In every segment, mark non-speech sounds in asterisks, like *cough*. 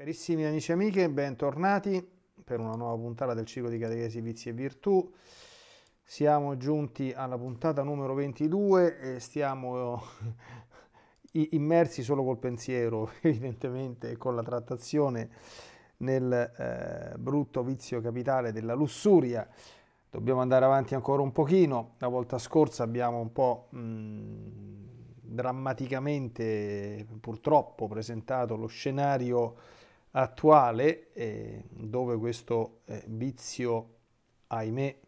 Carissimi amici e amiche, bentornati per una nuova puntata del ciclo di Catechesi Vizi e Virtù. Siamo giunti alla puntata numero 22 e stiamo eh, immersi solo col pensiero, *laughs* evidentemente, e con la trattazione nel eh, brutto vizio capitale della lussuria. Dobbiamo andare avanti ancora un pochino. La volta scorsa abbiamo un po' mh, drammaticamente, purtroppo, presentato lo scenario attuale eh, dove questo eh, vizio, ahimè,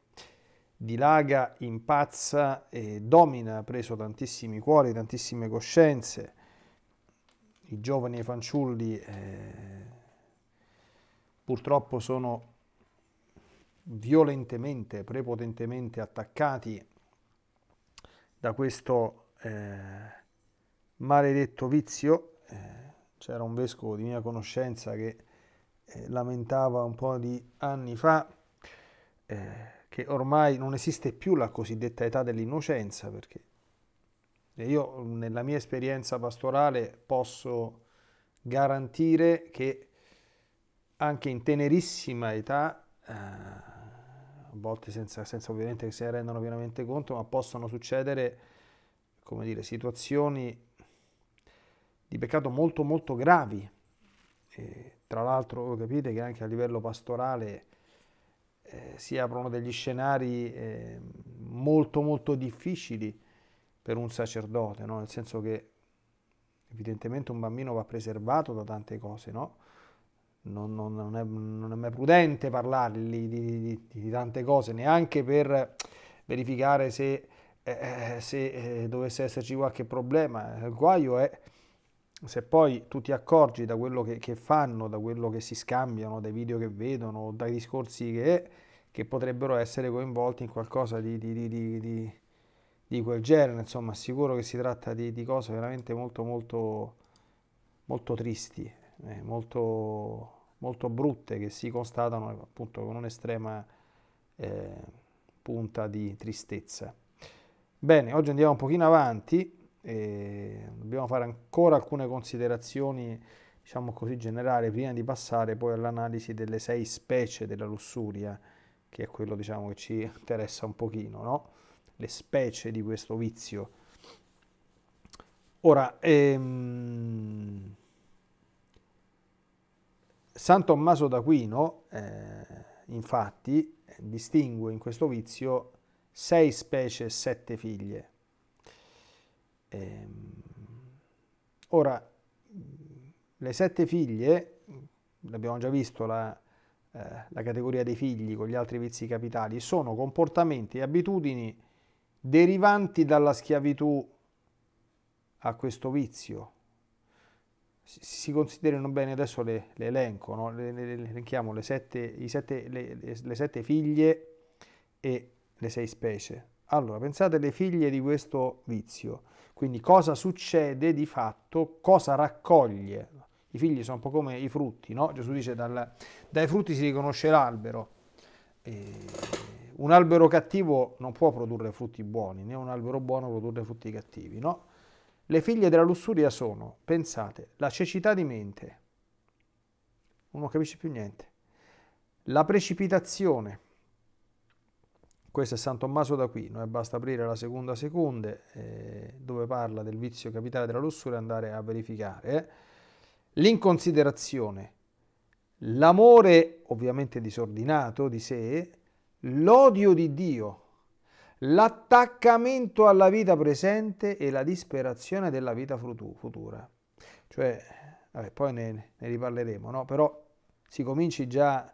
dilaga, impazza e domina, ha preso tantissimi cuori, tantissime coscienze. I giovani e i fanciulli eh, purtroppo sono violentemente, prepotentemente attaccati da questo eh, maledetto vizio eh, c'era un vescovo di mia conoscenza che eh, lamentava un po' di anni fa eh, che ormai non esiste più la cosiddetta età dell'innocenza, perché io nella mia esperienza pastorale posso garantire che anche in tenerissima età, eh, a volte senza, senza, ovviamente che se ne rendano pienamente conto, ma possono succedere come dire, situazioni di peccato molto molto gravi. E, tra l'altro capite che anche a livello pastorale eh, si aprono degli scenari eh, molto molto difficili per un sacerdote, no? nel senso che evidentemente un bambino va preservato da tante cose, no? non, non, non, è, non, è, mai prudente parlargli di, di, di, tante cose, neanche per verificare se, eh, eh se eh, dovesse esserci qualche problema. Il guaio è se poi tu ti accorgi da quello che, che, fanno, da quello che si scambiano, dai video che vedono, dai discorsi che, che potrebbero essere coinvolti in qualcosa di, di, di, di, quel genere, insomma, sicuro che si tratta di, cose veramente molto, molto, molto tristi, eh, molto, molto, brutte, che si constatano appunto con un'estrema eh, punta di tristezza. Bene, oggi andiamo un pochino avanti e dobbiamo fare ancora alcune considerazioni, diciamo così, generali prima di passare poi all'analisi delle sei specie della lussuria, che è quello diciamo, che ci interessa un pochino, no? le specie di questo vizio. Ora, ehm, San Tommaso d'Aquino, eh, infatti, distingue in questo vizio sei specie e sette figlie. Ehm, ora, le sette figlie, l'abbiamo già visto la, eh, la, categoria dei figli con gli altri vizi capitali, sono comportamenti e abitudini derivanti dalla schiavitù a questo vizio. Si, si considerano bene, adesso le, le elenco, no? le, le, le, elenchiamo le sette, sette le sette figlie e le sei specie. Allora, pensate alle figlie di questo vizio. Quindi cosa succede di fatto, cosa raccoglie. I figli sono un po' come i frutti, no? Gesù dice dal, dai frutti si riconosce l'albero. E un albero cattivo non può produrre frutti buoni, né un albero buono produrre frutti cattivi, no? Le figlie della lussuria sono, pensate, la cecità di mente, uno non capisce più niente, la precipitazione, questo è San Tommaso d'Aquino e eh, basta aprire la seconda seconde eh, dove parla del vizio capitale della lussuria e andare a verificare. Eh. L'inconsiderazione, l'amore ovviamente disordinato di sé, l'odio di Dio, l'attaccamento alla vita presente e la disperazione della vita futura. Cioè, vabbè, poi ne, ne riparleremo, no? però si cominci già,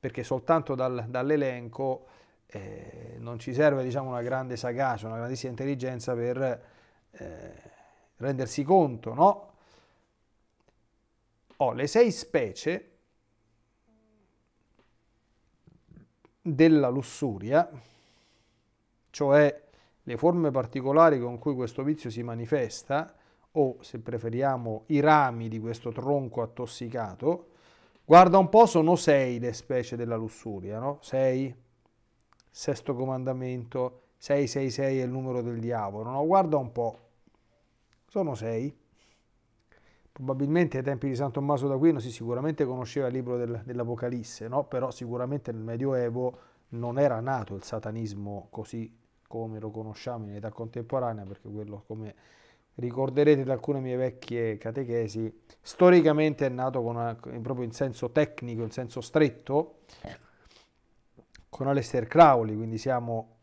perché soltanto dal, dall'elenco eh, non ci serve diciamo, una grande sagacia, una grandissima intelligenza per eh, rendersi conto, no? Ho oh, le sei specie della lussuria, cioè le forme particolari con cui questo vizio si manifesta, o se preferiamo i rami di questo tronco attossicato, guarda un po', sono sei le specie della lussuria, no? Sei sesto comandamento, 666 è il numero del diavolo. No, guarda un po', sono sei. Probabilmente ai tempi di San Tommaso d'Aquino si sicuramente conosceva il libro del, dell'Apocalisse, no? però sicuramente nel Medioevo non era nato il satanismo così come lo conosciamo in età contemporanea, perché quello come ricorderete da alcune mie vecchie catechesi, storicamente è nato una, proprio in senso tecnico, in senso stretto, con Aleister Crowley, quindi siamo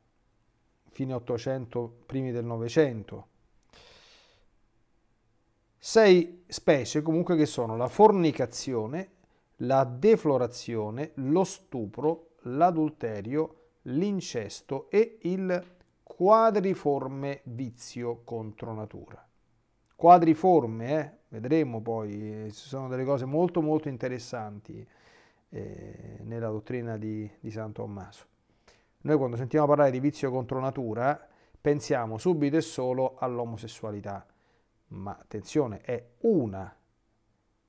fine 800, primi del 900. Sei specie comunque che sono la fornicazione, la deflorazione, lo stupro, l'adulterio, l'incesto e il quadriforme vizio contro natura. Quadriforme, eh? vedremo poi, eh, ci sono delle cose molto molto interessanti eh, nella dottrina di, di San Tommaso. Noi quando sentiamo parlare di vizio contro natura pensiamo subito e solo all'omosessualità, ma attenzione, è una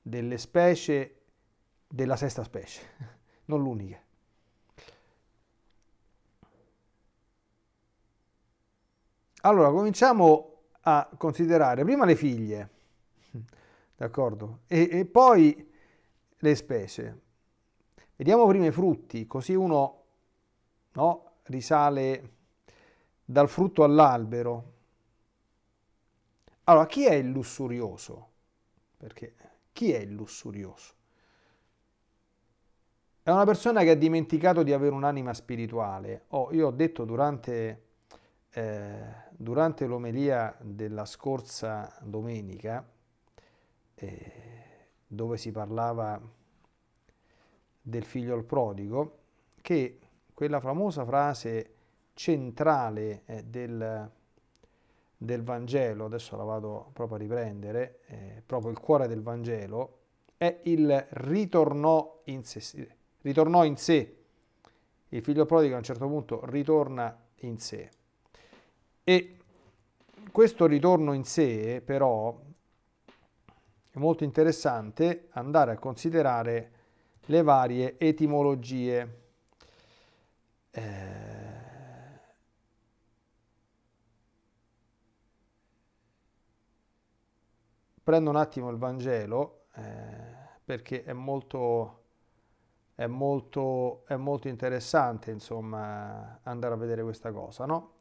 delle specie della sesta specie, *laughs* non l'unica. Allora, cominciamo a considerare prima le figlie, *laughs* d'accordo? E, e, poi le specie. Vediamo prima i frutti, così uno no, risale dal frutto all'albero. Allora, chi è il lussurioso? Perché chi è il lussurioso? È una persona che ha dimenticato di avere un'anima spirituale. Oh, io ho detto durante, eh, durante l'omelia della scorsa domenica, eh, dove si parlava del figlio prodigo, che quella famosa frase centrale eh, del, del, Vangelo, adesso la vado proprio a riprendere, eh, proprio il cuore del Vangelo, è il ritornò in sé. Ritornò in sé. Il figlio prodigo a un certo punto ritorna in sé. E questo ritorno in sé, però, è molto interessante andare a considerare le varie etimologie. Eh, prendo un attimo il Vangelo eh, perché è molto, è, molto, è molto, interessante insomma andare a vedere questa cosa. No?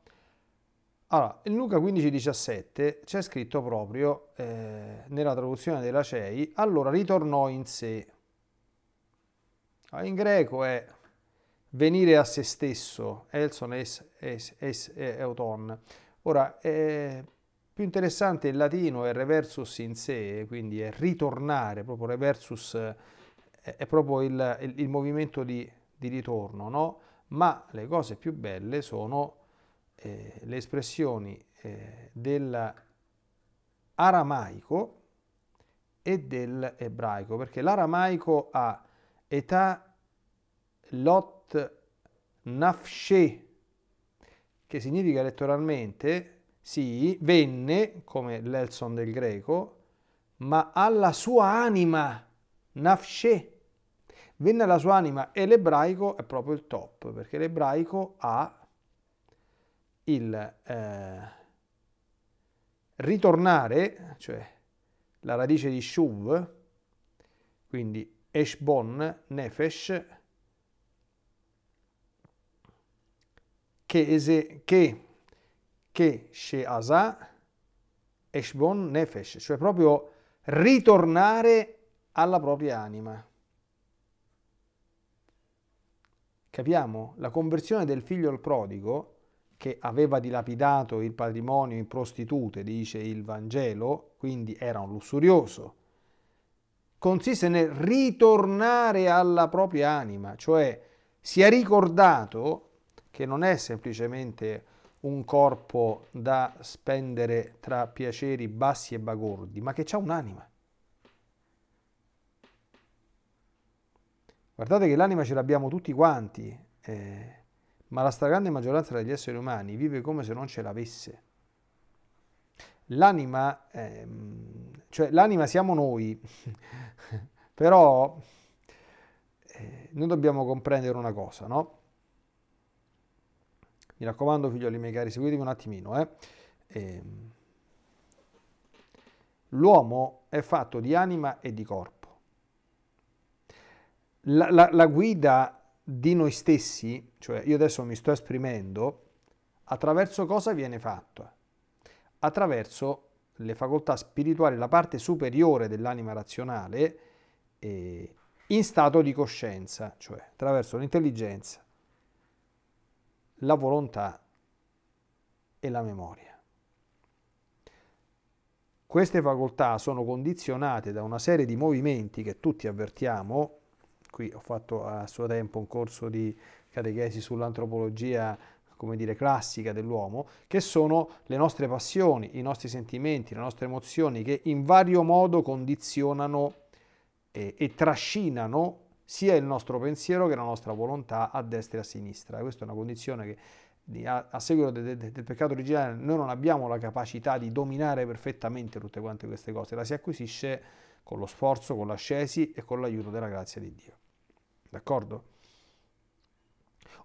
Allora, in Luca 15,17 c'è scritto proprio eh, nella traduzione della CEI, allora ritornò in sé Ah, in greco è venire a se stesso, elson es, es, es euton. Ora, è più interessante il latino è reversus in sé, quindi è ritornare, proprio reversus è proprio il, il, il movimento di, di ritorno, no? Ma le cose più belle sono eh, le espressioni eh, dell'aramaico e dell'ebraico, perché l'aramaico ha età lot nafshe, che significa letteralmente, sì, venne, come l'Elson del greco, ma alla sua anima, nafshe, venne alla sua anima e l'ebraico è proprio il top, perché l'ebraico ha il eh, ritornare, cioè la radice di shuv, quindi Eshbon, Nefesh, che, ese, che, che Sheasa, Eshbon, Nefesh, cioè proprio ritornare alla propria anima. Capiamo? La conversione del figlio al prodigo, che aveva dilapidato il patrimonio in prostitute, dice il Vangelo, quindi era un lussurioso, consiste nel ritornare alla propria anima, cioè si è ricordato che non è semplicemente un corpo da spendere tra piaceri bassi e bagordi, ma che c'è un'anima. Guardate che l'anima ce l'abbiamo tutti quanti, eh, ma la stragrande maggioranza degli esseri umani vive come se non ce l'avesse l'anima, ehm, cioè l'anima siamo noi, *laughs* però eh, noi dobbiamo comprendere una cosa, no? Mi raccomando, figlioli miei cari, seguitemi un attimino, eh? eh L'uomo è fatto di anima e di corpo. La, la, la, guida di noi stessi, cioè io adesso mi sto esprimendo, attraverso cosa viene fatta? attraverso le facoltà spirituali, la parte superiore dell'anima razionale, eh, in stato di coscienza, cioè attraverso l'intelligenza, la volontà e la memoria. Queste facoltà sono condizionate da una serie di movimenti che tutti avvertiamo, qui ho fatto a suo tempo un corso di catechesi sull'antropologia come dire, classica dell'uomo, che sono le nostre passioni, i nostri sentimenti, le nostre emozioni, che in vario modo condizionano e, e trascinano sia il nostro pensiero che la nostra volontà a destra e a sinistra. Questa è una condizione che a, seguito del, del, del peccato originale noi non abbiamo la capacità di dominare perfettamente tutte quante queste cose, la si acquisisce con lo sforzo, con l'ascesi e con l'aiuto della grazia di Dio. D'accordo?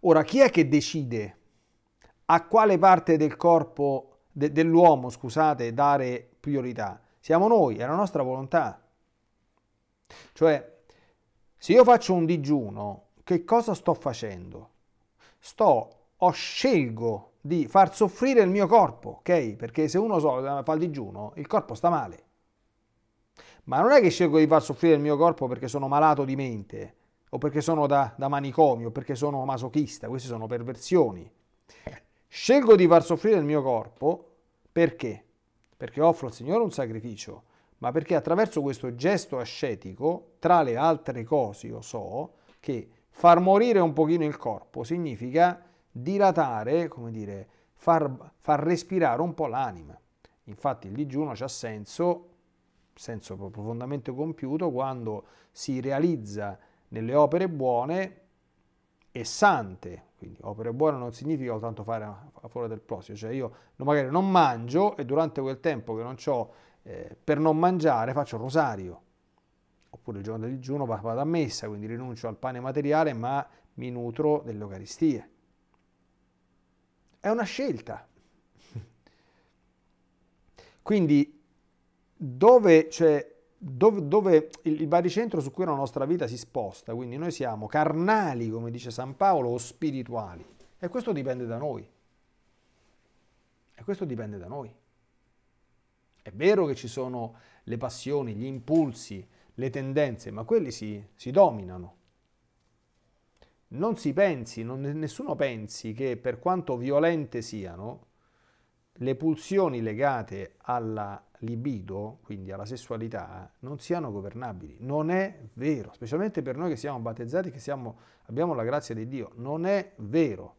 Ora, chi è che decide a quale parte del corpo de, dell'uomo, scusate, dare priorità? Siamo noi, è la nostra volontà. Cioè, se io faccio un digiuno, che cosa sto facendo? Sto, o scelgo di far soffrire il mio corpo, ok? Perché se uno so, fa il digiuno, il corpo sta male. Ma non è che scelgo di far soffrire il mio corpo perché sono malato di mente, o perché sono da, da manicomio, o perché sono masochista, queste sono perversioni. Scelgo di far soffrire il mio corpo perché? Perché offro al Signore un sacrificio, ma perché attraverso questo gesto ascetico, tra le altre cose, io so che far morire un pochino il corpo significa dilatare, come dire, far, far respirare un po' l'anima. Infatti il digiuno ha senso, senso profondamente compiuto, quando si realizza nelle opere buone e sante quindi opere buone non significa soltanto fare a, a favore del prossimo, cioè io magari non mangio e durante quel tempo che non ho eh, per non mangiare faccio il rosario, oppure il giorno del digiuno vado a messa, quindi rinuncio al pane materiale ma mi nutro delle Eucaristie. È una scelta. *laughs* quindi dove c'è dove, dove il, il baricentro su cui la nostra vita si sposta, quindi noi siamo carnali, come dice San Paolo, o spirituali. E questo dipende da noi. E questo dipende da noi. È vero che ci sono le passioni, gli impulsi, le tendenze, ma quelli si, si dominano. Non si pensi, non, nessuno pensi che per quanto violente siano, le pulsioni legate alla libido, quindi alla sessualità, non siano governabili. Non è vero, specialmente per noi che siamo battezzati, che siamo, abbiamo la grazia di Dio, non è vero.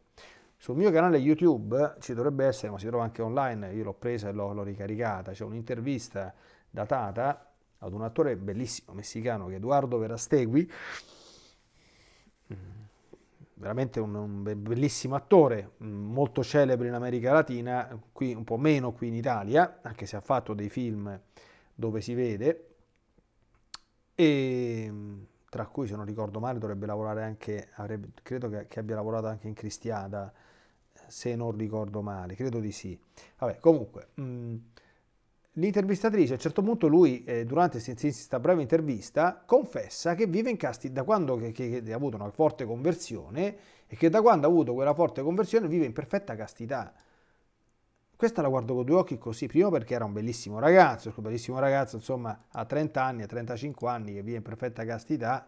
Sul mio canale YouTube ci dovrebbe essere, ma si trova anche online, io l'ho presa e l'ho, ricaricata, c'è un'intervista datata ad un attore bellissimo messicano che è Eduardo Verastegui, veramente un, un, bellissimo attore, mm, molto celebre in America Latina, qui un po' meno qui in Italia, anche se ha fatto dei film dove si vede, e mm, tra cui se non ricordo male dovrebbe lavorare anche, avrebbe, credo che, che, abbia lavorato anche in Cristiada, se non ricordo male, credo di sì. Vabbè, comunque... Mh, mm, L'intervistatrice a un certo punto lui, eh, durante questa breve intervista, confessa che vive in casti da quando che, che, che ha avuto una forte conversione e che da quando ha avuto quella forte conversione vive in perfetta castità. Questa la guardo con due occhi così, prima perché era un bellissimo ragazzo, un bellissimo ragazzo insomma a 30 anni, a 35 anni che vive in perfetta castità,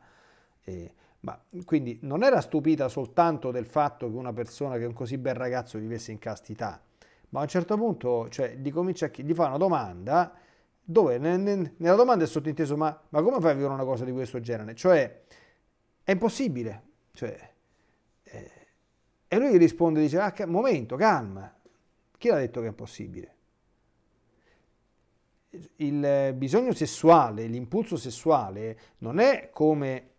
eh, ma quindi non era stupita soltanto del fatto che una persona, che un così bel ragazzo vivesse in castità, ma a un certo punto cioè, gli, comincia, gli fa una domanda dove nella domanda è sottinteso ma, ma come fai a vivere una cosa di questo genere? Cioè è impossibile. Cioè, eh, e lui gli risponde, dice, ah, momento, calma, chi l'ha detto che è impossibile? Il bisogno sessuale, l'impulso sessuale non è come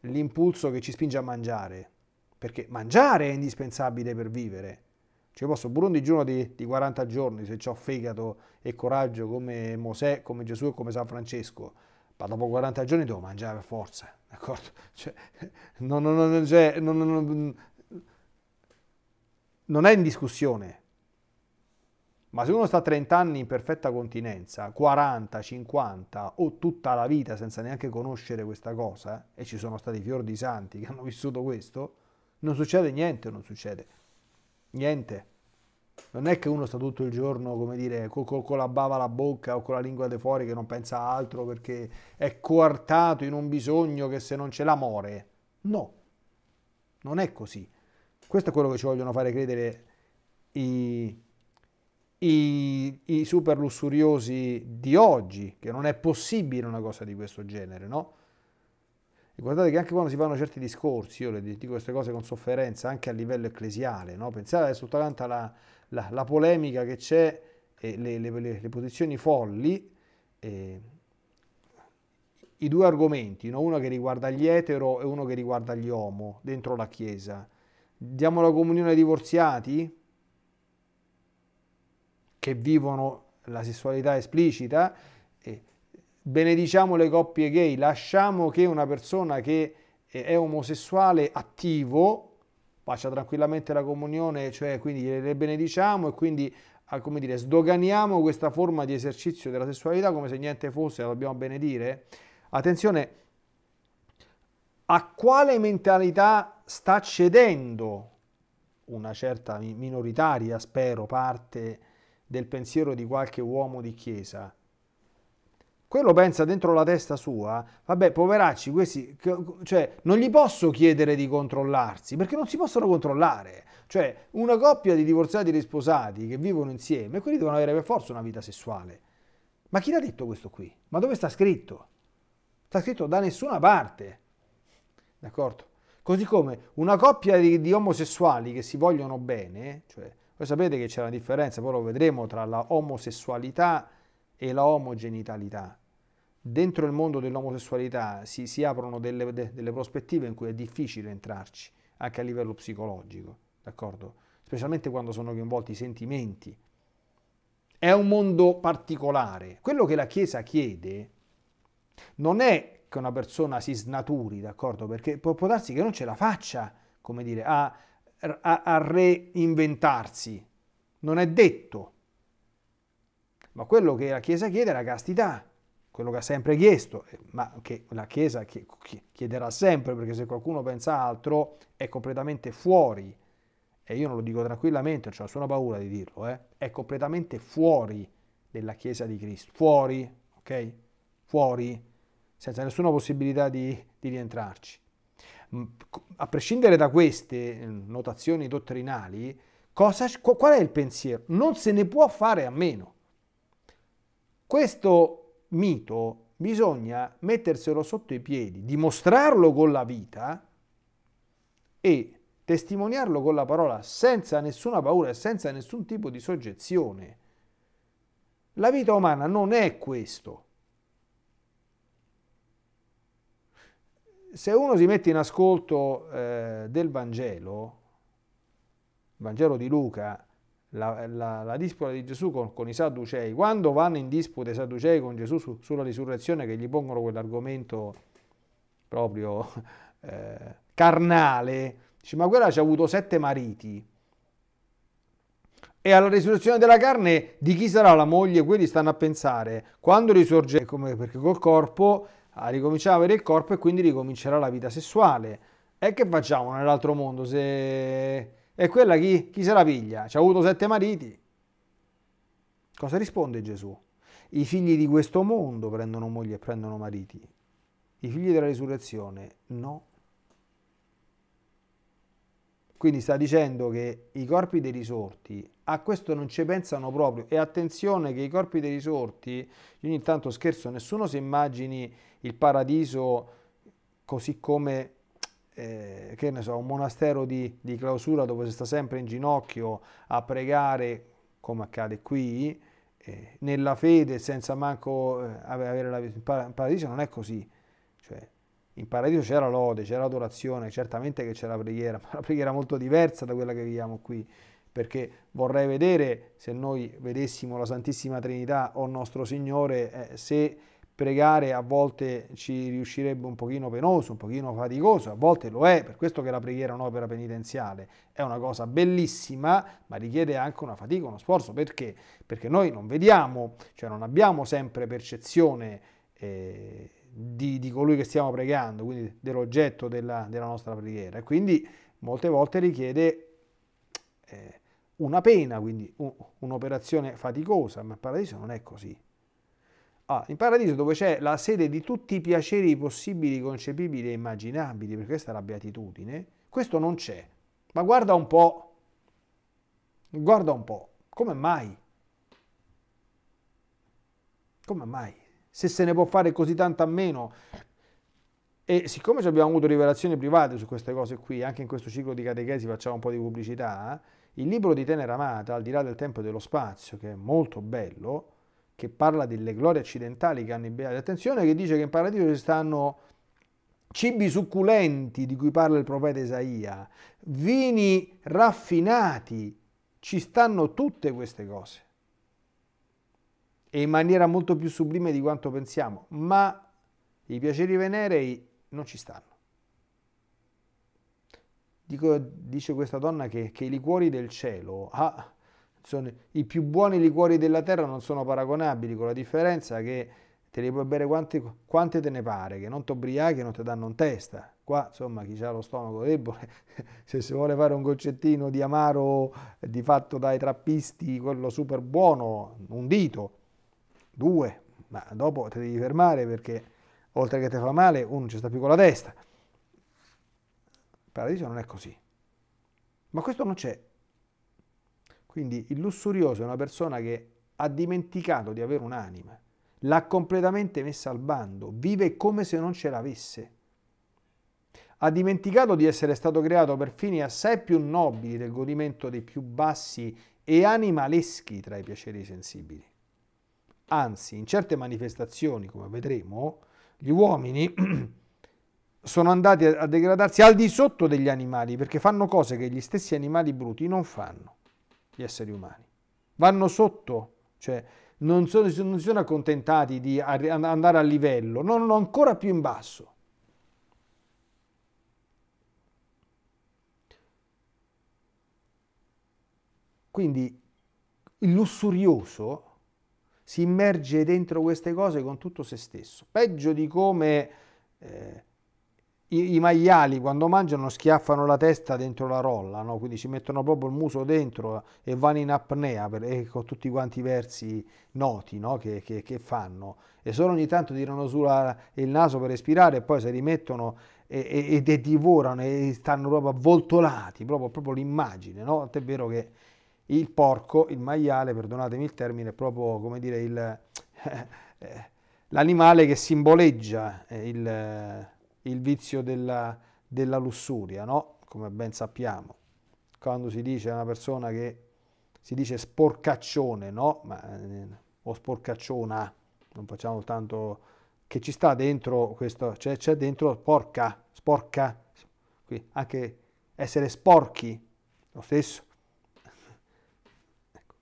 l'impulso che ci spinge a mangiare, perché mangiare è indispensabile per vivere ci posso pure un digiuno di, di 40 giorni se ho fegato e coraggio come Mosè, come Gesù e come San Francesco. Ma dopo 40 giorni devo mangiare per forza, d'accordo? *laughs* Cioè, non, non, non, cioè, non è in discussione. Ma se uno sta 30 anni in perfetta continenza, 40, 50 o tutta la vita senza neanche conoscere questa cosa, eh, e ci sono stati fior di santi che hanno vissuto questo, non succede niente, non succede niente. Non è che uno sta tutto il giorno, come dire, con, con, con la bava alla bocca o con la lingua di fuori che non pensa altro perché è coartato in un bisogno che se non ce l'ha muore. No, non è così. Questo è quello che ci vogliono fare credere i, i, i super lussuriosi di oggi, che non è possibile una cosa di questo genere, no? E guardate che anche quando si fanno certi discorsi, io le dico queste cose con sofferenza, anche a livello ecclesiale, no? pensate adesso tutta la, la, polemica che c'è, e le, le, le, le posizioni folli, eh, i due argomenti, no? uno che riguarda gli etero e uno che riguarda gli uomo dentro la Chiesa. Diamo la comunione ai divorziati che vivono la sessualità esplicita benediciamo le coppie gay, lasciamo che una persona che eh, è omosessuale attivo faccia tranquillamente la comunione, cioè quindi le benediciamo e quindi ah, come dire, sdoganiamo questa forma di esercizio della sessualità come se niente fosse, la dobbiamo benedire. Attenzione, a quale mentalità sta cedendo una certa minoritaria, spero, parte del pensiero di qualche uomo di chiesa? quello pensa dentro la testa sua, vabbè, poveracci, questi, cioè, non gli posso chiedere di controllarsi, perché non si possono controllare. Cioè, una coppia di divorziati e risposati che vivono insieme, quelli devono avere per forza una vita sessuale. Ma chi l'ha detto questo qui? Ma dove sta scritto? Sta scritto da nessuna parte. D'accordo? Così come una coppia di, di omosessuali che si vogliono bene, cioè, voi sapete che c'è una differenza, poi lo vedremo, tra la omosessualità e la omogenitalità. Dentro il mondo dell'omosessualità si, si aprono delle, de, delle prospettive in cui è difficile entrarci, anche a livello psicologico, d'accordo? Specialmente quando sono coinvolti i sentimenti. È un mondo particolare. Quello che la Chiesa chiede non è che una persona si snaturi, d'accordo? Perché può, può darsi che non ce la faccia, come dire, a, a, a reinventarsi. Non è detto ma quello che la Chiesa chiede è la castità, quello che ha sempre chiesto, eh, ma che la Chiesa chiederà sempre, perché se qualcuno pensa altro è completamente fuori, e io non lo dico tranquillamente, cioè ho nessuna paura di dirlo, eh, è completamente fuori della Chiesa di Cristo, fuori, ok? Fuori, senza nessuna possibilità di, di rientrarci. A prescindere da queste eh, notazioni dottrinali, cosa, qual è il pensiero? Non se ne può fare a meno. Questo mito bisogna metterselo sotto i piedi, dimostrarlo con la vita e testimoniarlo con la parola senza nessuna paura e senza nessun tipo di soggezione. La vita umana non è questo. Se uno si mette in ascolto eh, del Vangelo, il Vangelo di Luca, la, la, la, disputa di Gesù con, con, i Sadducei, quando vanno in disputa i Sadducei con Gesù su, sulla risurrezione che gli pongono quell'argomento proprio *laughs* eh, carnale, dice ma quella ci ha avuto sette mariti e alla risurrezione della carne di chi sarà la moglie, quelli stanno a pensare, quando risorge, come, perché col corpo ha ah, ricominciato ad avere il corpo e quindi ricomincerà la vita sessuale. E che facciamo nell'altro mondo se e quella chi, chi se la piglia? Ci ha avuto sette mariti. Cosa risponde Gesù? I figli di questo mondo prendono moglie e prendono mariti. I figli della risurrezione no. Quindi sta dicendo che i corpi dei risorti a questo non ci pensano proprio. E attenzione che i corpi dei risorti, ogni tanto scherzo, nessuno si immagini il paradiso così come eh, che ne so, un monastero di, di, clausura dove si sta sempre in ginocchio a pregare, come accade qui, eh, nella fede senza manco eh, avere la vita. In paradiso non è così. Cioè, in paradiso c'era lode, c'era adorazione, certamente che c'era preghiera, *laughs* ma la preghiera molto diversa da quella che viviamo qui perché vorrei vedere se noi vedessimo la Santissima Trinità o nostro Signore, eh, se pregare a volte ci riuscirebbe un pochino penoso, un pochino faticoso, a volte lo è, per questo che la preghiera è un'opera penitenziale, è una cosa bellissima, ma richiede anche una fatica, uno sforzo, perché? Perché noi non vediamo, cioè non abbiamo sempre percezione eh, di, di, colui che stiamo pregando, quindi dell'oggetto della, della, nostra preghiera, e quindi molte volte richiede... Eh, una pena, quindi un'operazione faticosa, ma il paradiso non è così. Ah, in paradiso dove c'è la sede di tutti i piaceri possibili, concepibili e immaginabili, perché questa è la beatitudine, questo non c'è. Ma guarda un po', guarda un po', come mai? Come mai? Se se ne può fare così tanto a meno, e siccome ci abbiamo avuto rivelazioni private su queste cose qui, anche in questo ciclo di catechesi facciamo un po' di pubblicità, eh, il libro di Tenera Amata, al di là del tempo e dello spazio, che è molto bello, che parla delle glorie accidentali che hanno i beati. Attenzione che dice che in paradiso ci stanno cibi succulenti di cui parla il profeta Isaia, vini raffinati, ci stanno tutte queste cose. E in maniera molto più sublime di quanto pensiamo, ma i piaceri venerei non ci stanno. Dico, dice questa donna che, che i liquori del cielo, ah, sono, i più buoni liquori della terra non sono paragonabili, con la differenza che te li puoi bere quanti, quante te ne pare, che non ti ubriachi, non ti danno in testa. Qua, insomma, chi ha lo stomaco debole, *laughs* se si vuole fare un goccettino di amaro di fatto dai trappisti, quello super buono, un dito, due, ma dopo ti devi fermare perché oltre che ti fa male, uno ci sta più con la testa. Il paradiso non è così. Ma questo non c'è quindi il lussurioso è una persona che ha dimenticato di avere un'anima, l'ha completamente messa al bando, vive come se non ce l'avesse. Ha dimenticato di essere stato creato per fini assai più nobili del godimento dei più bassi e animaleschi tra i piaceri sensibili. Anzi, in certe manifestazioni, come vedremo, gli uomini *clears throat* sono andati a degradarsi al di sotto degli animali perché fanno cose che gli stessi animali bruti non fanno gli esseri umani. Vanno sotto, cioè non, sono, non si sono accontentati di andare a livello, no, no, ancora più in basso. Quindi il lussurioso si immerge dentro queste cose con tutto se stesso, peggio di come eh, i, i, maiali quando mangiano schiaffano la testa dentro la rolla, no? quindi ci mettono proprio il muso dentro e vanno in apnea per, e con tutti quanti i versi noti no? che, che, che, fanno e solo ogni tanto tirano su la, il naso per respirare e poi si rimettono e, e, e, divorano e stanno proprio avvoltolati, proprio, proprio l'immagine, no? tant'è vero che il porco, il maiale, perdonatemi il termine, è proprio come dire il, *laughs* eh, l'animale che simboleggia eh, il il vizio della, della lussuria, no? come ben sappiamo. Quando si dice a una persona che si dice sporcaccione, no? Ma, eh, o sporcacciona, non facciamo tanto che ci sta dentro questo, cioè c'è dentro porca, sporca, qui anche essere sporchi, lo stesso. ecco.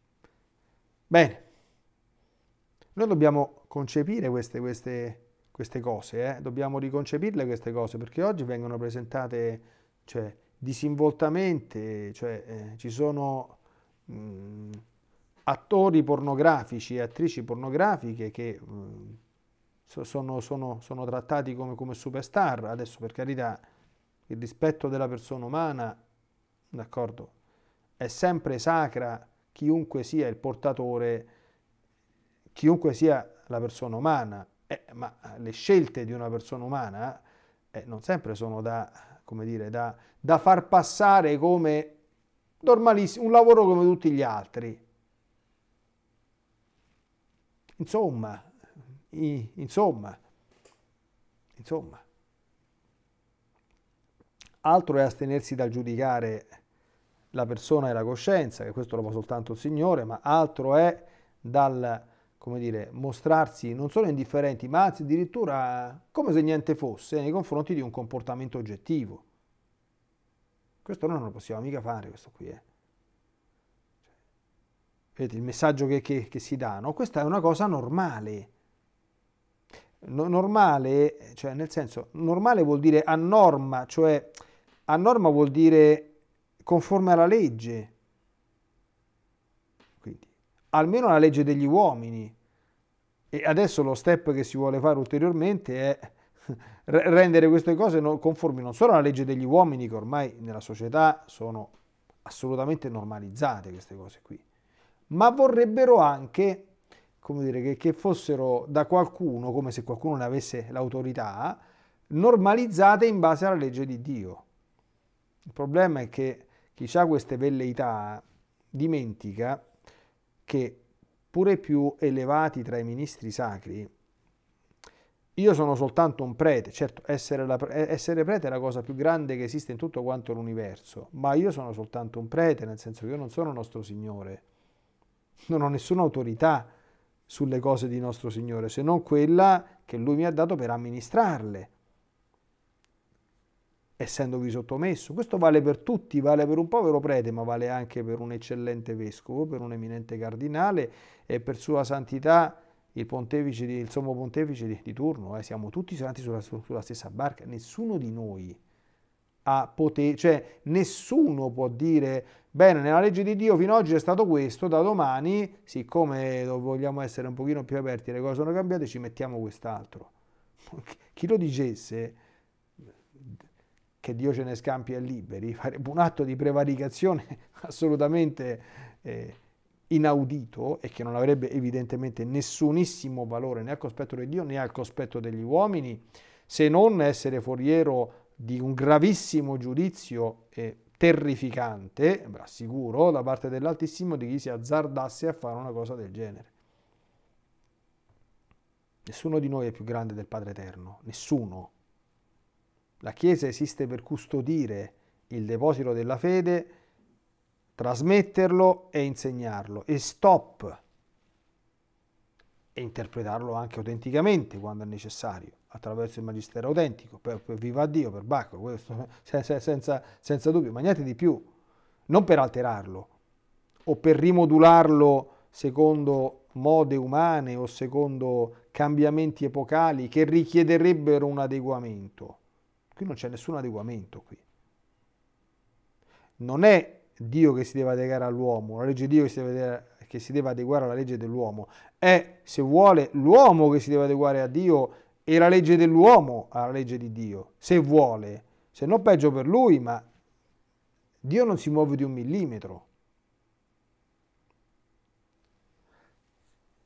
Bene, noi dobbiamo concepire queste, queste queste cose, eh? dobbiamo riconcepirle queste cose, perché oggi vengono presentate cioè, disinvoltamente, cioè, eh, ci sono mh, mm, attori pornografici e attrici pornografiche che mh, mm, sono, sono, sono, trattati come, come superstar, adesso per carità il rispetto della persona umana, d'accordo, è sempre sacra chiunque sia il portatore, chiunque sia la persona umana, eh, ma eh, le scelte di una persona umana eh, non sempre sono da, dire, da, da far passare come un lavoro come tutti gli altri. Insomma, i, insomma, insomma. Altro è astenersi dal giudicare la persona e la coscienza, che questo lo fa soltanto il Signore, ma altro è dal come dire, mostrarsi non solo indifferenti, ma anzi addirittura come se niente fosse nei confronti di un comportamento oggettivo. Questo noi non lo possiamo mica fare, questo qui eh. è. Cioè, vedete il messaggio che, che, che si dà, no? Questa è una cosa normale. No, normale, cioè nel senso, normale vuol dire a norma, cioè a norma vuol dire conforme alla legge, almeno la legge degli uomini. E adesso lo step che si vuole fare ulteriormente è *laughs* rendere queste cose conformi non solo alla legge degli uomini, che ormai nella società sono assolutamente normalizzate queste cose qui, ma vorrebbero anche, come dire, che, che fossero da qualcuno, come se qualcuno ne avesse l'autorità, normalizzate in base alla legge di Dio. Il problema è che chi ha queste velleità dimentica che pure i più elevati tra i ministri sacri, io sono soltanto un prete, certo essere, la, eh, essere, prete è la cosa più grande che esiste in tutto quanto l'universo, ma io sono soltanto un prete, nel senso che io non sono nostro Signore, non ho nessuna autorità sulle cose di nostro Signore, se non quella che Lui mi ha dato per amministrarle essendovi sottomesso. Questo vale per tutti, vale per un povero prete, ma vale anche per un eccellente vescovo, per un eminente cardinale e per sua santità il, pontefice di, il sommo pontefice di, di turno. Eh. Siamo tutti santi sulla, sulla, stessa barca, nessuno di noi ha potere, cioè nessuno può dire bene, nella legge di Dio fino ad oggi è stato questo, da domani, siccome vogliamo essere un pochino più aperti, le cose sono cambiate, ci mettiamo quest'altro. *laughs* Chi lo dicesse che Dio ce ne scampi e liberi, farebbe un atto di prevaricazione *laughs* assolutamente eh, inaudito e che non avrebbe evidentemente nessunissimo valore né al cospetto di Dio né al cospetto degli uomini, se non essere foriero di un gravissimo giudizio eh, terrificante, assicuro, da parte dell'Altissimo di chi si azzardasse a fare una cosa del genere. Nessuno di noi è più grande del Padre Eterno, nessuno. La Chiesa esiste per custodire il deposito della fede, trasmetterlo e insegnarlo. E stop! E interpretarlo anche autenticamente quando è necessario, attraverso il magistero autentico, per, per viva Dio, per Bacco, questo *laughs* senza, senza, senza dubbio, ma niente di più. Non per alterarlo o per rimodularlo secondo mode umane o secondo cambiamenti epocali che richiederebbero un adeguamento. Qui non c'è nessun adeguamento. Qui. Non è Dio che si deve adeguare all'uomo, la legge di Dio che si deve che si deve adeguare alla legge dell'uomo, è se vuole l'uomo che si deve adeguare a Dio e la legge dell'uomo alla legge di Dio, se vuole, se no peggio per lui, ma Dio non si muove di un millimetro.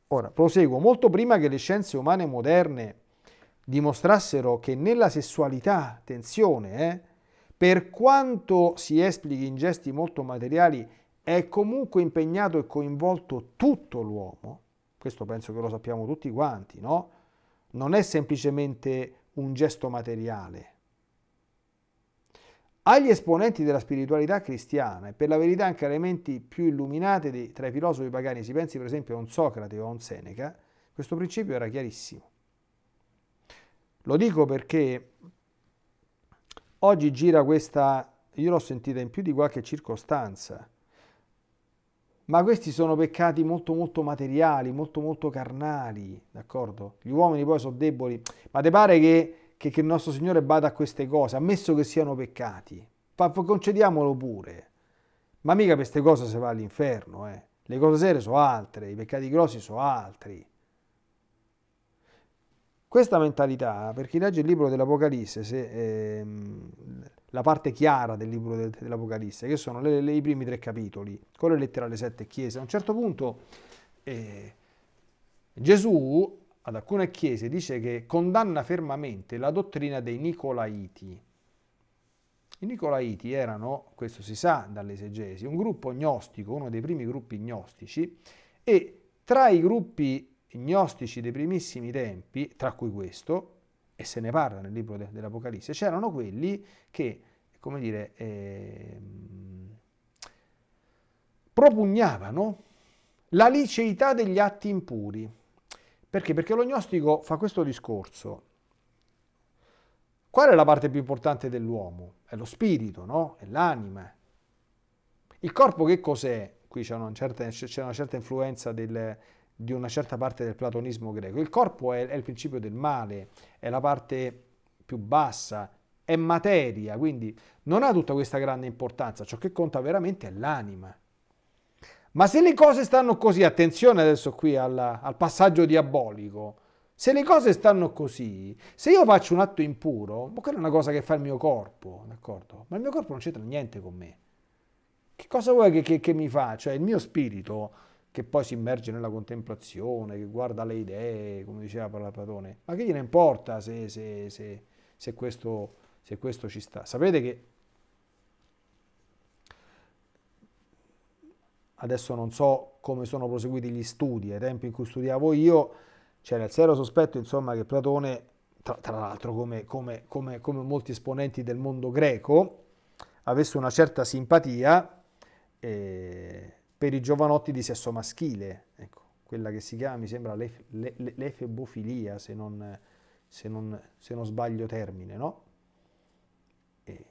Ora, proseguo, molto prima che le scienze umane moderne dimostrassero che nella sessualità, attenzione, eh, per quanto si esplichi in gesti molto materiali, è comunque impegnato e coinvolto tutto l'uomo, questo penso che lo sappiamo tutti quanti, no? Non è semplicemente un gesto materiale. Agli esponenti della spiritualità cristiana, e per la verità anche alle menti più illuminate tra i filosofi pagani, si pensi per esempio a un Socrate o a un Seneca, questo principio era chiarissimo. Lo dico perché oggi gira questa, io l'ho sentita in più di qualche circostanza, ma questi sono peccati molto molto materiali, molto molto carnali, d'accordo? Gli uomini poi sono deboli, ma ti pare che, che, che il nostro Signore bada a queste cose, ammesso che siano peccati, concediamolo pure, ma mica per queste cose si va all'inferno, eh? le cose serie sono altre, i peccati grossi sono altri. Questa mentalità, per chi legge il libro dell'Apocalisse, se, eh, la parte chiara del libro de, dell'Apocalisse, che sono le, le, i primi tre capitoli, con le lettere alle sette chiese, a un certo punto eh, Gesù ad alcune chiese dice che condanna fermamente la dottrina dei Nicolaiti. I Nicolaiti erano, questo si sa dall'esegesi, un gruppo gnostico, uno dei primi gruppi gnostici, e tra i gruppi gnostici dei primissimi tempi, tra cui questo, e se ne parla nel libro de, dell'Apocalisse, c'erano quelli che, come dire, eh, propugnavano la liceità degli atti impuri. Perché? Perché lo gnostico fa questo discorso. Qual è la parte più importante dell'uomo? È lo spirito, no? È l'anima. Il corpo che cos'è? Qui c'è una certa, c'è una certa influenza del, di una certa parte del platonismo greco. Il corpo è, è il principio del male, è la parte più bassa, è materia, quindi non ha tutta questa grande importanza, ciò che conta veramente è l'anima. Ma se le cose stanno così, attenzione adesso qui alla, al passaggio diabolico, se le cose stanno così, se io faccio un atto impuro, quella è una cosa che fa il mio corpo, d'accordo? Ma il mio corpo non c'entra niente con me. Che cosa vuoi che, che, che mi fa? Cioè il mio spirito che poi si immerge nella contemplazione, che guarda le idee, come diceva Platone, ma che gliene importa se, se, se, se questo, questo ci sta? Sapete che adesso non so come sono proseguiti gli studi, ai tempi in cui studiavo io c'era il serio sospetto insomma, che Platone, tra, tra l'altro come, come, come, come, molti esponenti del mondo greco, avesse una certa simpatia eh, per i giovanotti di sesso maschile, ecco, quella che si chiama, mi sembra, l'ef- l'efebofilia, se non, se, non, se non sbaglio termine, no? E,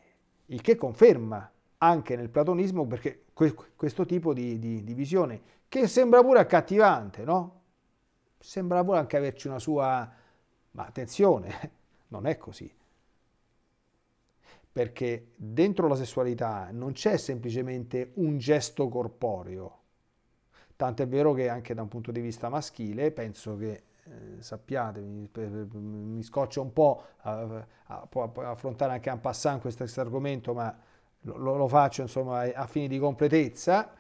il che conferma anche nel platonismo perché que- questo tipo di, di, di, visione, che sembra pure accattivante, no? Sembra pure anche averci una sua... ma attenzione, *laughs* non è così perché dentro la sessualità non c'è semplicemente un gesto corporeo. Tant'è vero che anche da un punto di vista maschile, penso che eh, sappiate, mi, mi, scoccio un po' a, a, a, affrontare anche en passant questo, questo argomento, ma lo, lo, faccio insomma a fini di completezza.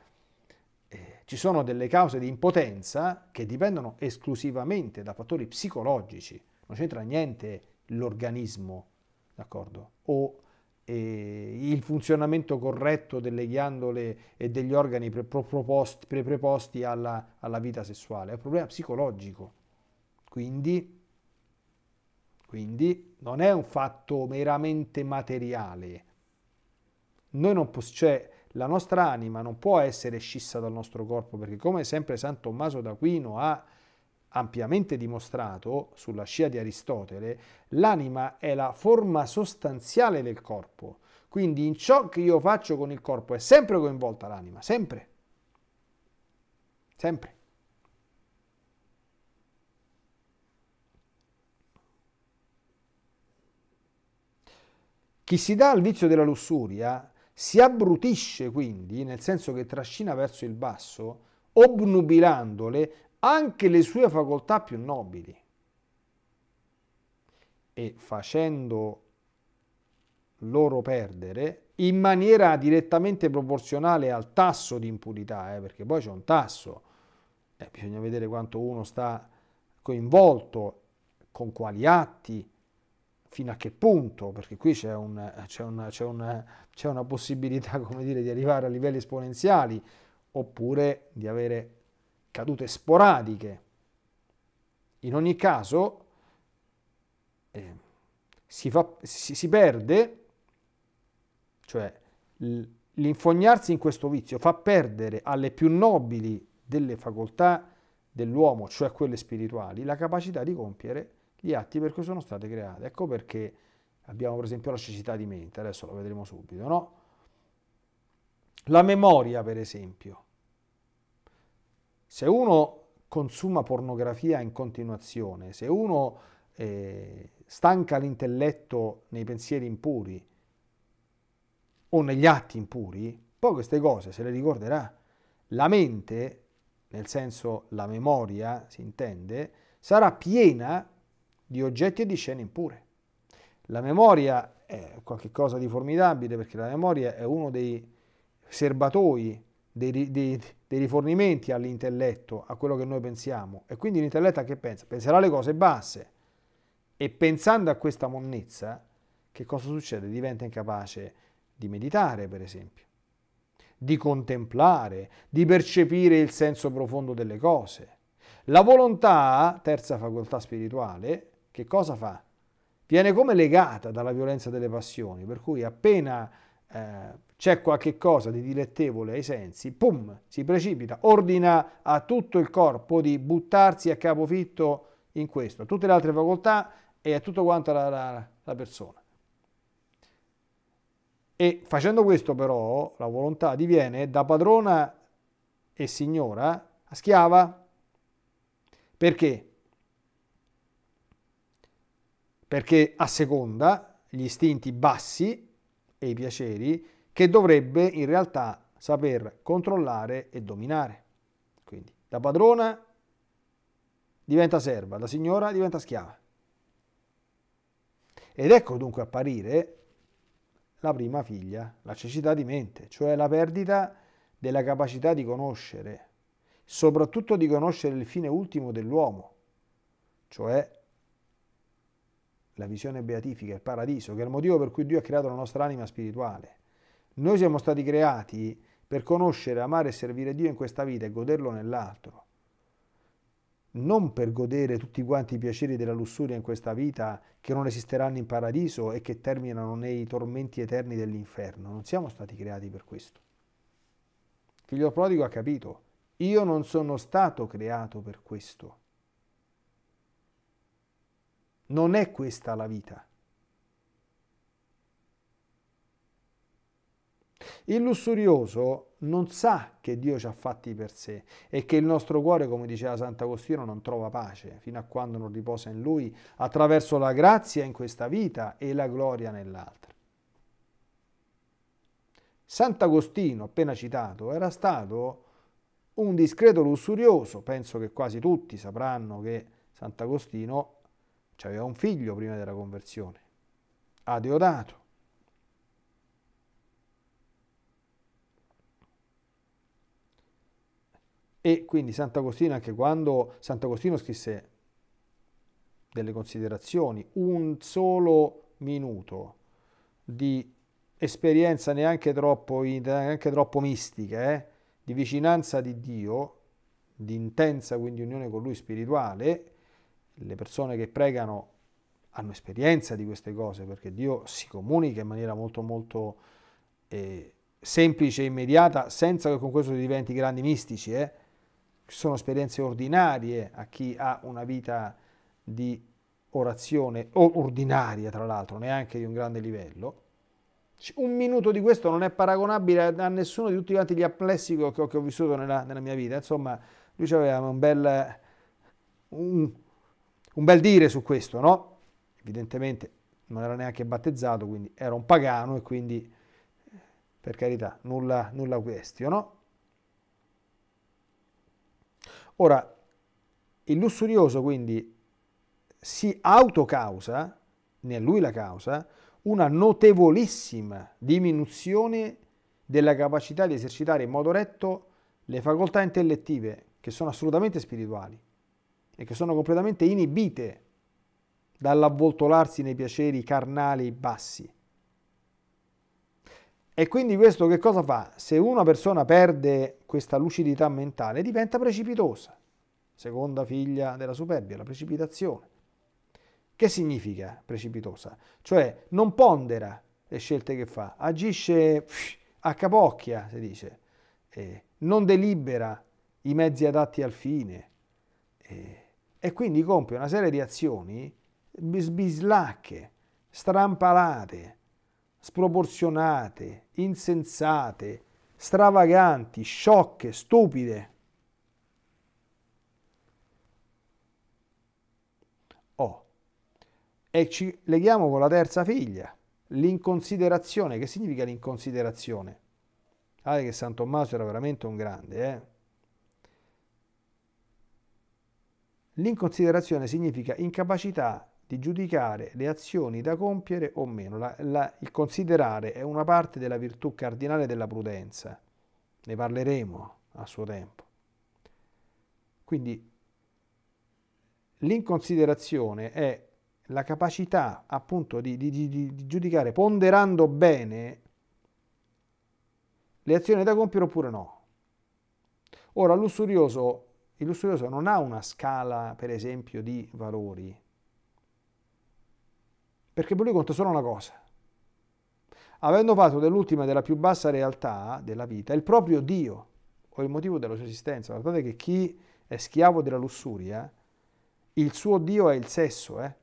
Eh, ci sono delle cause di impotenza che dipendono esclusivamente da fattori psicologici, non c'entra niente l'organismo, d'accordo? O il funzionamento corretto delle ghiandole e degli organi preposti alla, alla vita sessuale, è un problema psicologico. Quindi, quindi, non è un fatto meramente materiale. Po- cioè, la nostra anima non può essere scissa dal nostro corpo perché come sempre San Tommaso d'Aquino ha ampiamente dimostrato sulla scia di Aristotele, l'anima è la forma sostanziale del corpo. Quindi in ciò che io faccio con il corpo è sempre coinvolta l'anima, sempre. Sempre. Chi si dà al vizio della lussuria si abbrutisce quindi, nel senso che trascina verso il basso, obnubilandole anche le sue facoltà più nobili e facendo loro perdere in maniera direttamente proporzionale al tasso di impunità, eh, perché poi c'è un tasso, eh, bisogna vedere quanto uno sta coinvolto, con quali atti, fino a che punto, perché qui c'è, un, una, una, una possibilità *laughs* dire, di arrivare a livelli esponenziali, oppure di avere cadute sporadiche. In ogni caso eh, si, fa, si, si perde, cioè l'infognarsi in questo vizio fa perdere alle più nobili delle facoltà dell'uomo, cioè quelle spirituali, la capacità di compiere gli atti per cui sono state create. Ecco perché abbiamo per esempio la cecità di mente, adesso lo vedremo subito, no? La memoria, per esempio. Se uno consuma pornografia in continuazione, se uno eh, stanca l'intelletto nei pensieri impuri o negli atti impuri, poi queste cose se le ricorderà. La mente, nel senso la memoria si intende, sarà piena di oggetti e di scene impure. La memoria è qualcosa di formidabile perché la memoria è uno dei serbatoi dei, dei, dei rifornimenti all'intelletto, a quello che noi pensiamo. E quindi l'intelletto a che pensa? Penserà alle cose basse. E pensando a questa monnezza, che cosa succede? Diventa incapace di meditare, per esempio, di contemplare, di percepire il senso profondo delle cose. La volontà, terza facoltà spirituale, che cosa fa? Viene come legata dalla violenza delle passioni, per cui appena eh, c'è qualche cosa di dilettevole ai sensi, pum, si precipita, ordina a tutto il corpo di buttarsi a capofitto in questo, a tutte le altre facoltà e a tutto quanto la, la, la persona. E facendo questo però la volontà diviene da padrona e signora a schiava. Perché? Perché a seconda gli istinti bassi e i piaceri che dovrebbe in realtà saper controllare e dominare. Quindi la padrona diventa serva, la signora diventa schiava. Ed ecco dunque apparire la prima figlia, la cecità di mente, cioè la perdita della capacità di conoscere, soprattutto di conoscere il fine ultimo dell'uomo, cioè la visione beatifica, il paradiso, che è il motivo per cui Dio ha creato la nostra anima spirituale. Noi siamo stati creati per conoscere, amare e servire Dio in questa vita e goderlo nell'altro. Non per godere tutti quanti i piaceri della lussuria in questa vita che non esisteranno in paradiso e che terminano nei tormenti eterni dell'inferno. Non siamo stati creati per questo. Il figlio prodigo ha capito, io non sono stato creato per questo. Non è questa la vita. Il lussurioso non sa che Dio ci ha fatti per sé e che il nostro cuore, come diceva Sant'Agostino, non trova pace fino a quando non riposa in Lui attraverso la grazia in questa vita e la gloria nell'altra. Sant'Agostino, appena citato, era stato un discreto lussurioso, penso che quasi tutti sapranno che Sant'Agostino cioè, aveva un figlio prima della conversione, a Deodato. E quindi Sant'Agostino, anche quando Sant'Agostino scrisse delle considerazioni, un solo minuto di esperienza neanche troppo, neanche troppo mistica, eh? di vicinanza di Dio, di intensa quindi unione con Lui spirituale, le persone che pregano hanno esperienza di queste cose perché Dio si comunica in maniera molto molto eh, semplice e immediata senza che con questo diventi grandi mistici. Eh. Sono esperienze ordinarie a chi ha una vita di orazione o ordinaria tra l'altro, neanche di un grande livello. Un minuto di questo non è paragonabile a nessuno di tutti quanti gli applessi che ho, che ho vissuto nella, nella, mia vita. Insomma, lui aveva un bel... Un, un bel dire su questo, no? Evidentemente non era neanche battezzato, quindi era un pagano e quindi, eh, per carità, nulla, nulla questio, no? Ora, il lussurioso quindi si autocausa, ne è lui la causa, una notevolissima diminuzione della capacità di esercitare in modo retto le facoltà intellettive, che sono assolutamente spirituali e che sono completamente inibite dall'avvoltolarsi nei piaceri carnali bassi. E quindi questo che cosa fa? Se una persona perde questa lucidità mentale diventa precipitosa, seconda figlia della superbia, la precipitazione. Che significa precipitosa? Cioè non pondera le scelte che fa, agisce a capocchia, si dice, eh, non delibera i mezzi adatti al fine. Eh, e quindi compie una serie di azioni sbislacche, strampalate, sproporzionate, insensate, stravaganti, sciocche, stupide. Oh, e ci leghiamo con la terza figlia, l'inconsiderazione. Che significa l'inconsiderazione? Guardate che San Tommaso era veramente un grande, eh? L'inconsiderazione significa incapacità di giudicare le azioni da compiere o meno. La, la, il considerare è una parte della virtù cardinale della prudenza. Ne parleremo a suo tempo. Quindi l'inconsiderazione è la capacità appunto di, di, di, di, giudicare ponderando bene le azioni da compiere oppure no. Ora l'ussurioso il lussurioso non ha una scala, per esempio, di valori, perché per lui conta solo una cosa. Avendo fatto dell'ultima e della più bassa realtà della vita il proprio Dio o il motivo della sua esistenza, guardate che chi è schiavo della lussuria, il suo Dio è il sesso, eh?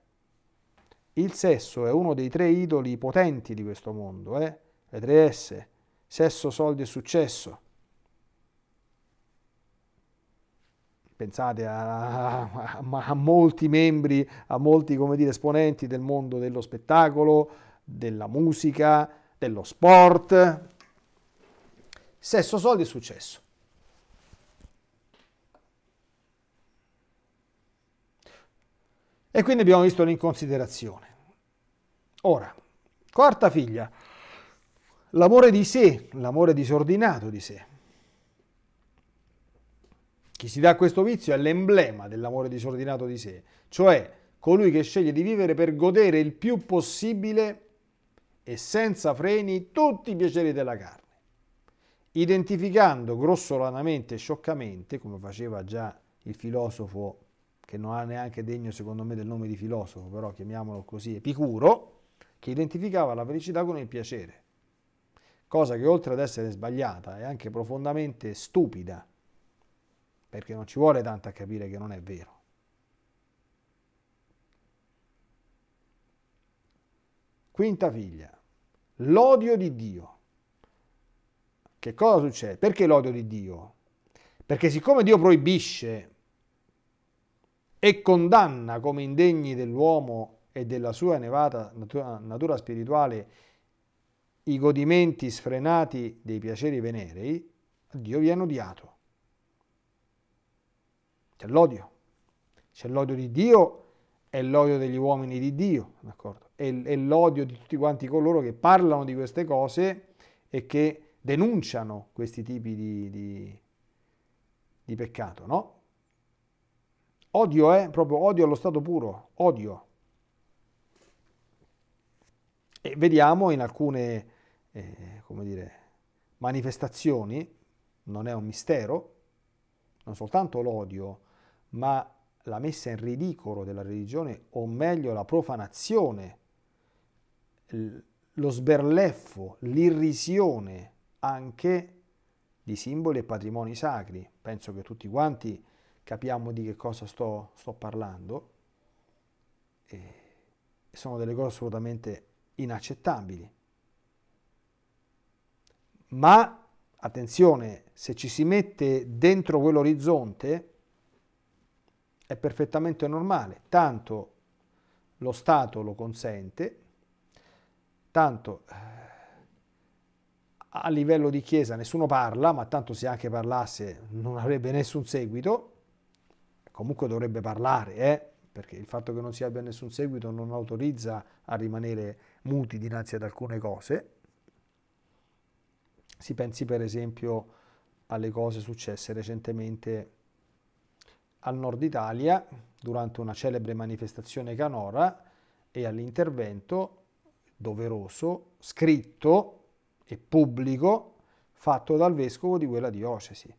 Il sesso è uno dei tre idoli potenti di questo mondo, eh? le tre S, sesso, soldi e successo. pensate a, a, a molti membri, a molti dire, esponenti del mondo dello spettacolo, della musica, dello sport. Sesso, soldi e successo. E quindi abbiamo visto l'inconsiderazione. Ora, quarta figlia, l'amore di sé, l'amore disordinato di sé. Chi si dà questo vizio è l'emblema dell'amore disordinato di sé, cioè colui che sceglie di vivere per godere il più possibile e senza freni tutti i piaceri della carne, identificando grossolanamente e scioccamente, come faceva già il filosofo che non ha neanche degno secondo me del nome di filosofo, però chiamiamolo così, Epicuro, che identificava la felicità con il piacere, cosa che oltre ad essere sbagliata è anche profondamente stupida perché non ci vuole tanto a capire che non è vero. Quinta figlia, l'odio di Dio. Che cosa succede? Perché l'odio di Dio? Perché siccome Dio proibisce e condanna come indegni dell'uomo e della sua elevata natura, natura spirituale i godimenti sfrenati dei piaceri venerei, Dio viene odiato. C'è l'odio. C'è l'odio di Dio e l'odio degli uomini di Dio, d'accordo? E, e l'odio di tutti quanti coloro che parlano di queste cose e che denunciano questi tipi di, di, di peccato, no? Odio è eh? proprio odio allo stato puro, odio. E vediamo in alcune, eh, come dire, manifestazioni, non è un mistero, non soltanto l'odio ma la messa in ridicolo della religione, o meglio la profanazione, lo sberleffo, l'irrisione anche di simboli e patrimoni sacri. Penso che tutti quanti capiamo di che cosa sto, sto parlando. E sono delle cose assolutamente inaccettabili. Ma attenzione, se ci si mette dentro quell'orizzonte, è perfettamente normale, tanto lo Stato lo consente, tanto eh, a livello di Chiesa nessuno parla, ma tanto se anche parlasse non avrebbe nessun seguito, comunque dovrebbe parlare, eh? perché il fatto che non si abbia nessun seguito non autorizza a rimanere muti dinanzi ad alcune cose. Si pensi per esempio alle cose successe recentemente al nord Italia durante una celebre manifestazione canora e all'intervento doveroso, scritto e pubblico fatto dal vescovo di quella diocesi.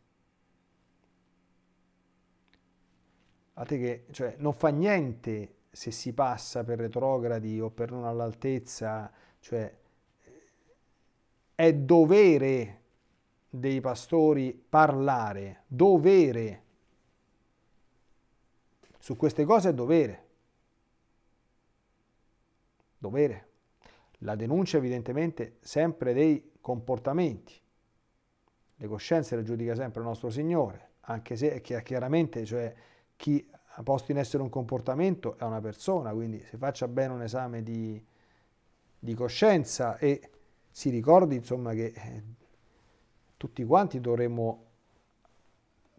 Guardate che cioè, non fa niente se si passa per retrogradi o per non all'altezza, cioè è dovere dei pastori parlare, dovere su queste cose è dovere. Dovere. La denuncia evidentemente sempre dei comportamenti. Le coscienze le giudica sempre il nostro Signore, anche se chiaramente cioè, chi ha posto in essere un comportamento è una persona, quindi se faccia bene un esame di, di coscienza e si ricordi insomma che eh, tutti quanti dovremmo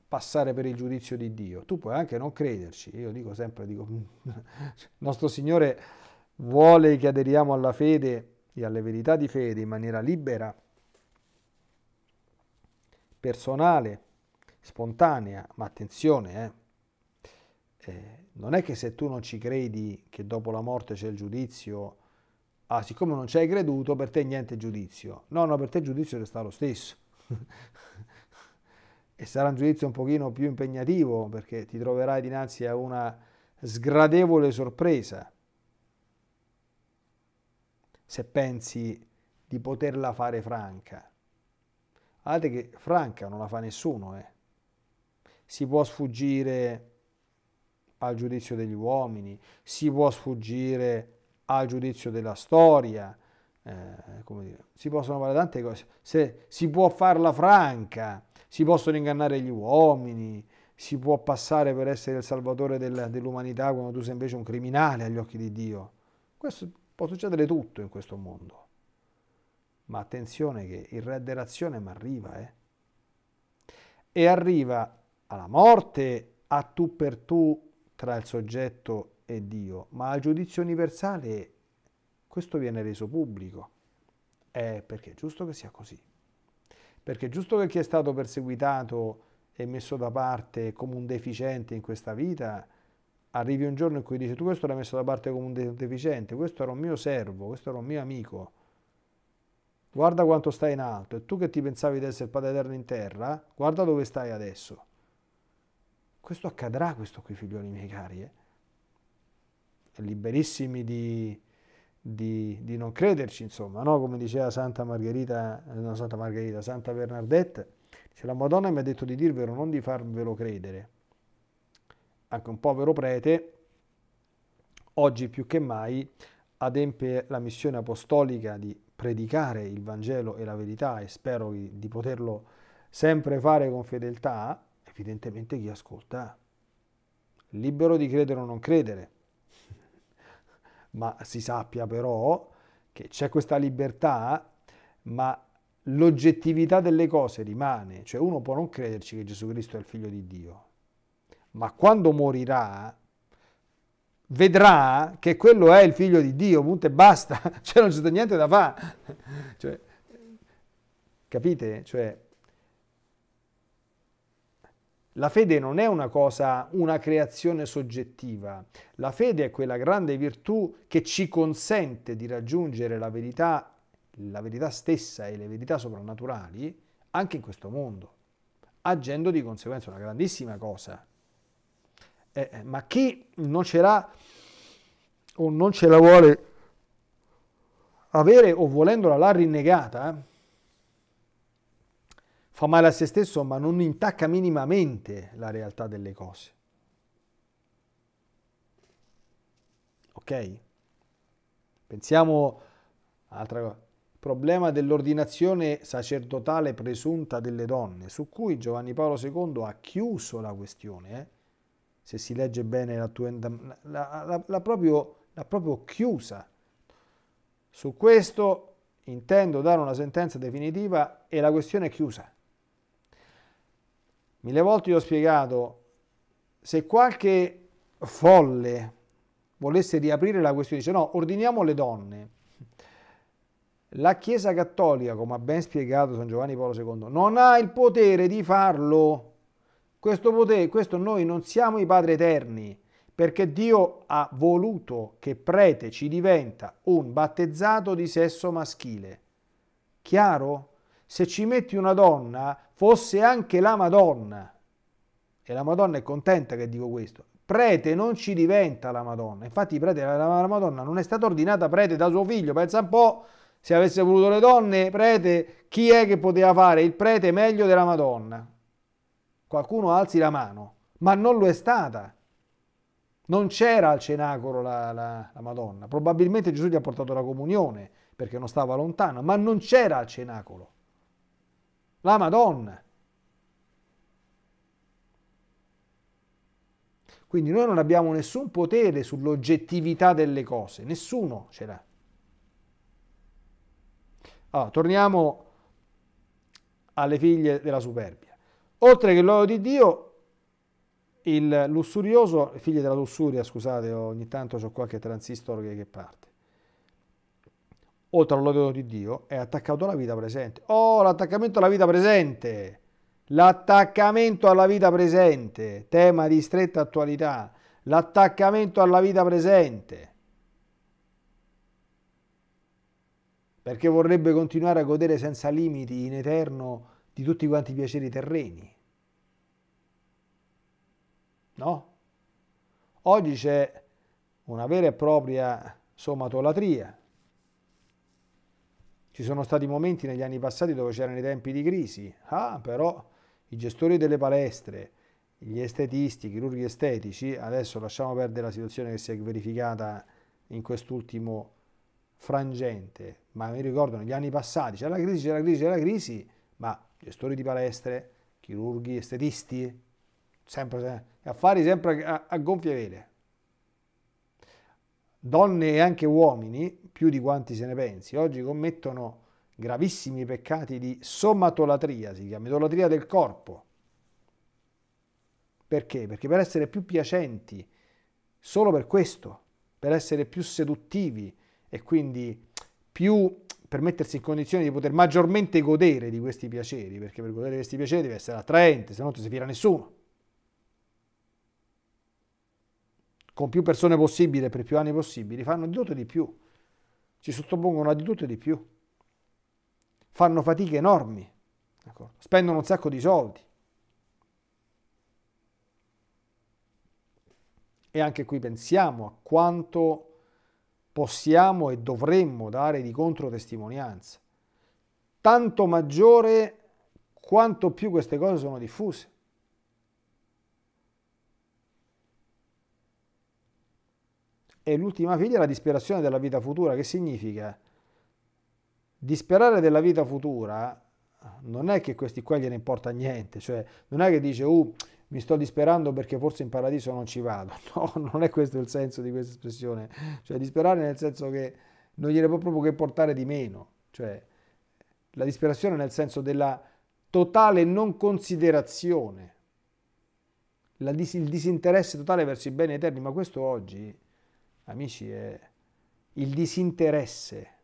passare per il giudizio di Dio. Tu puoi anche non crederci, io dico sempre, dico, mm, *laughs* nostro Signore vuole che aderiamo alla fede e alle verità di fede in maniera libera, personale, spontanea, ma attenzione, eh. Eh, non è che se tu non ci credi che dopo la morte c'è il giudizio, ah, siccome non ci hai creduto, per te niente giudizio. No, no, per te il giudizio resta lo stesso. *laughs* e sarà un giudizio un pochino più impegnativo perché ti troverai dinanzi a una sgradevole sorpresa se pensi di poterla fare franca. Guardate che franca non la fa nessuno, eh. Si può sfuggire al giudizio degli uomini, si può sfuggire al giudizio della storia, eh, come dire, si possono fare tante cose, se si può farla franca, si possono ingannare gli uomini, si può passare per essere il salvatore del, dell'umanità quando tu sei invece un criminale agli occhi di Dio. Questo può succedere tutto in questo mondo. Ma attenzione che il re dell'azione mi arriva, eh. E arriva alla morte a tu per tu tra il soggetto e Dio, ma al giudizio universale questo viene reso pubblico. Eh, perché è giusto che sia così. Perché giusto che chi è stato perseguitato e messo da parte come un deficiente in questa vita, arrivi un giorno in cui dici tu questo l'hai messo da parte come un deficiente, questo era un mio servo, questo era un mio amico, guarda quanto stai in alto e tu che ti pensavi di essere Padre Eterno in terra, guarda dove stai adesso. Questo accadrà, questo qui figlioli miei cari, eh? liberissimi di di, di non crederci, insomma, no? come diceva Santa Margherita, eh, non Santa Margherita, Santa Bernardette, dice la Madonna mi ha detto di dirvelo, non di farvelo credere. Anche un povero prete, oggi più che mai, adempie la missione apostolica di predicare il Vangelo e la verità e spero di poterlo sempre fare con fedeltà, evidentemente chi ascolta libero di credere o non credere ma si sappia però che c'è questa libertà, ma l'oggettività delle cose rimane, cioè uno può non crederci che Gesù Cristo è il figlio di Dio, ma quando morirà vedrà che quello è il figlio di Dio, punto e basta, *laughs* cioè non c'è niente da fare. Cioè, capite? Cioè, la fede non è una cosa, una creazione soggettiva. La fede è quella grande virtù che ci consente di raggiungere la verità, la verità stessa e le verità soprannaturali anche in questo mondo, agendo di conseguenza una grandissima cosa. Eh, eh ma chi non ce l'ha o non ce la vuole avere o volendola l'ha rinnegata, fa male a se stesso ma non intacca minimamente la realtà delle cose. Ok? Pensiamo altra cosa problema dell'ordinazione sacerdotale presunta delle donne, su cui Giovanni Paolo II ha chiuso la questione, eh? se si legge bene la tua l'ha proprio, proprio chiusa. Su questo intendo dare una sentenza definitiva e la questione è chiusa. Mille volte io ho spiegato, se qualche folle volesse riaprire la questione, dice no, ordiniamo le donne. La Chiesa Cattolica, come ha ben spiegato San Giovanni Paolo II, non ha il potere di farlo. Questo potere, questo noi non siamo i padri eterni, perché Dio ha voluto che prete ci diventa un battezzato di sesso maschile. Chiaro? Se ci metti una donna, fosse anche la Madonna, e la Madonna è contenta che dico questo, prete non ci diventa la Madonna, infatti prete, la Madonna non è stata ordinata prete da suo figlio, pensa un po', se avesse voluto le donne, prete, chi è che poteva fare il prete meglio della Madonna? Qualcuno alzi la mano, ma non lo è stata. Non c'era al cenacolo la, la, la, Madonna, probabilmente Gesù gli ha portato la comunione perché non stava lontano, ma non c'era al cenacolo. La Madonna. Quindi noi non abbiamo nessun potere sull'oggettività delle cose, nessuno ce l'ha. Allora, torniamo alle figlie della superbia. Oltre che l'oro di Dio, il lussurioso, figlie della lussuria, scusate, ogni tanto ho qualche transistor che, che parte oltre all'odio di Dio, è attaccato alla vita presente. Oh, l'attaccamento alla vita presente! L'attaccamento alla vita presente, tema di stretta attualità. L'attaccamento alla vita presente. Perché vorrebbe continuare a godere senza limiti in eterno di tutti quanti i piaceri terreni. No? Oggi c'è una vera e propria somatolatria, ci sono stati momenti negli anni passati dove c'erano i tempi di crisi, ah, però i gestori delle palestre, gli estetisti, i chirurghi estetici, adesso lasciamo perdere la situazione che si è verificata in quest'ultimo frangente, ma mi ricordo negli anni passati c'era la crisi, c'era la crisi, c'era la crisi, ma gestori di palestre, chirurghi, estetisti, sempre, affari sempre a, a gonfie vele donne e anche uomini, più di quanti se ne pensi, oggi commettono gravissimi peccati di somatolatria, si chiama idolatria del corpo. Perché? Perché per essere più piacenti, solo per questo, per essere più seduttivi e quindi più per mettersi in condizione di poter maggiormente godere di questi piaceri, perché per godere di questi piaceri deve essere attraente, se no non ti si fila nessuno. con più persone possibile per più anni possibili, fanno di tutto e di più, ci sottopongono a di tutto e di più, fanno fatiche enormi, ecco. spendono un sacco di soldi. E anche qui pensiamo a quanto possiamo e dovremmo dare di controtestimonianza, tanto maggiore quanto più queste cose sono diffuse. e l'ultima figlia è la disperazione della vita futura, che significa? Disperare della vita futura non è che questi qua gliene importa niente, cioè non è che dice uh, mi sto disperando perché forse in paradiso non ci vado, *laughs* no, non è questo il senso di questa espressione, cioè disperare nel senso che non gliene può proprio che portare di meno, cioè la disperazione nel senso della totale non considerazione, il disinteresse totale verso i beni eterni, ma questo oggi amici, è il disinteresse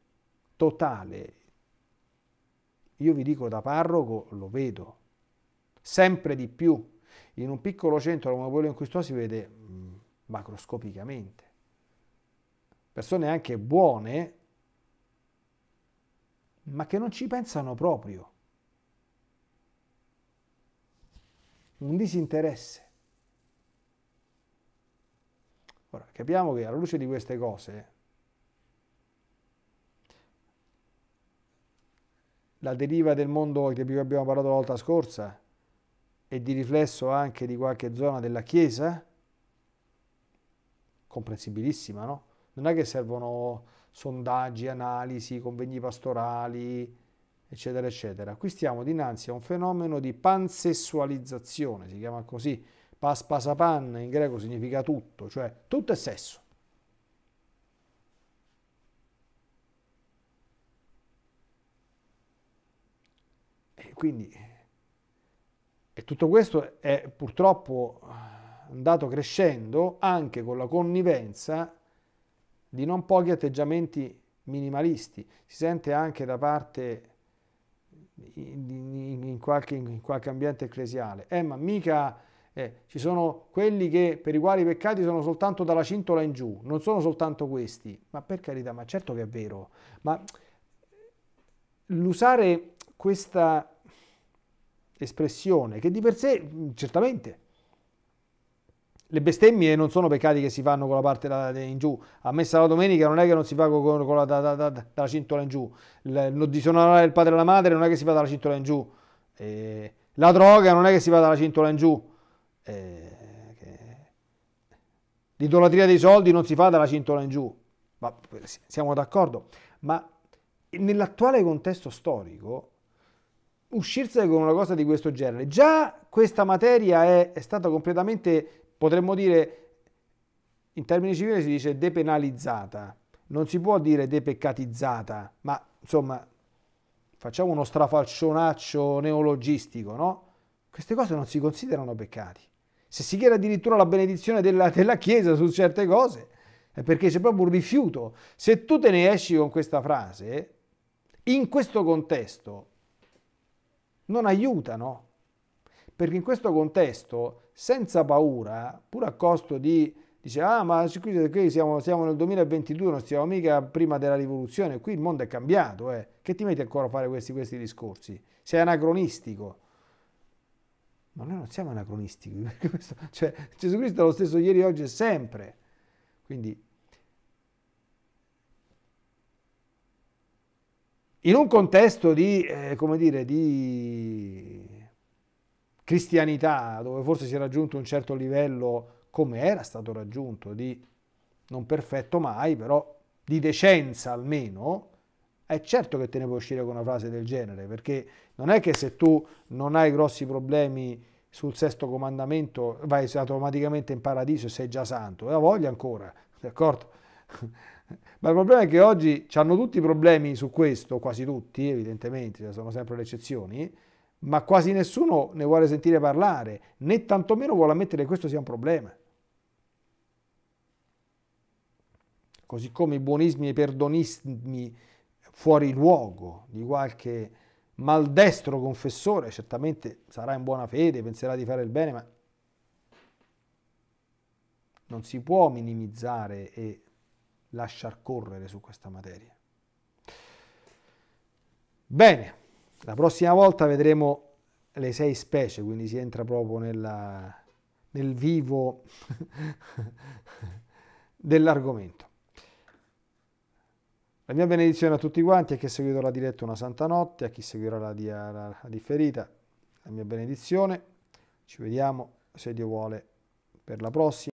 totale. Io vi dico da parroco, lo vedo, sempre di più. In un piccolo centro come quello in cui sto si vede mm, macroscopicamente. Persone anche buone, ma che non ci pensano proprio. Un disinteresse. Ora, capiamo che alla luce di queste cose la deriva del mondo di cui abbiamo parlato la volta scorsa e di riflesso anche di qualche zona della Chiesa, comprensibilissima, no? Non è che servono sondaggi, analisi, convegni pastorali, eccetera, eccetera. Qui stiamo dinanzi a un fenomeno di pansessualizzazione, si chiama così, paspasapan in greco significa tutto, cioè tutto è sesso. E quindi, e tutto questo è purtroppo andato crescendo anche con la connivenza di non pochi atteggiamenti minimalisti. Si sente anche da parte in, in, qualche, in qualche ambiente ecclesiale, eh ma mica eh, ci sono quelli che, per i quali i peccati sono soltanto dalla cintola in giù, non sono soltanto questi. Ma per carità, ma certo che è vero. Ma l'usare questa espressione, che di per sé, certamente, le bestemmie non sono peccati che si fanno con la parte da, da, in giù. A messa la domenica non è che non si fa con, con la, da, dalla cintola in giù. Il, non disonorare il padre e la madre non è che si fa dalla cintola in giù. Eh, la droga non è che si va dalla cintola in giù. Eh, che... L'idolatria dei soldi non si fa dalla cintola in giù, ma eh, siamo d'accordo, ma nell'attuale contesto storico uscirsene con una cosa di questo genere, già questa materia è, è stata completamente, potremmo dire, in termini civili si dice depenalizzata, non si può dire depeccatizzata, ma insomma facciamo uno strafalcionaccio neologistico, no? Queste cose non si considerano peccati se si chiede addirittura la benedizione della, della Chiesa su certe cose, è perché c'è proprio un rifiuto. Se tu te ne esci con questa frase, in questo contesto non aiutano, perché in questo contesto, senza paura, pur a costo di dice ah ma qui, qui siamo, siamo, nel 2022 non stiamo mica prima della rivoluzione qui il mondo è cambiato eh. che ti metti ancora a fare questi, questi discorsi sei anacronistico ma noi non siamo anacronistici, *laughs* perché questo, cioè, Gesù Cristo è lo stesso ieri, oggi e sempre. Quindi, in un contesto di, eh, come dire, di cristianità, dove forse si è raggiunto un certo livello, come era stato raggiunto, di non perfetto mai, però di decenza almeno, è certo che te ne puoi uscire con una frase del genere, perché non è che se tu non hai grossi problemi sul sesto comandamento vai automaticamente in paradiso e sei già santo, e ha voglia ancora, d'accordo? *laughs* Ma il problema è che oggi hanno tutti problemi su questo, quasi tutti evidentemente, cioè sono sempre le eccezioni, ma quasi nessuno ne vuole sentire parlare, né tantomeno vuole ammettere che questo sia un problema. Così come i buonismi e i perdonismi fuori luogo di qualche maldestro confessore, certamente sarà in buona fede, penserà di fare il bene, ma non si può minimizzare e lasciar correre su questa materia. Bene, la prossima volta vedremo le sei specie, quindi si entra proprio nella, nel vivo *laughs* dell'argomento. La mia benedizione a tutti quanti, a chi ha seguito la diretta una santa notte, a chi seguirà la, dia, la, la differita, la mia benedizione. Ci vediamo, se Dio vuole, per la prossima.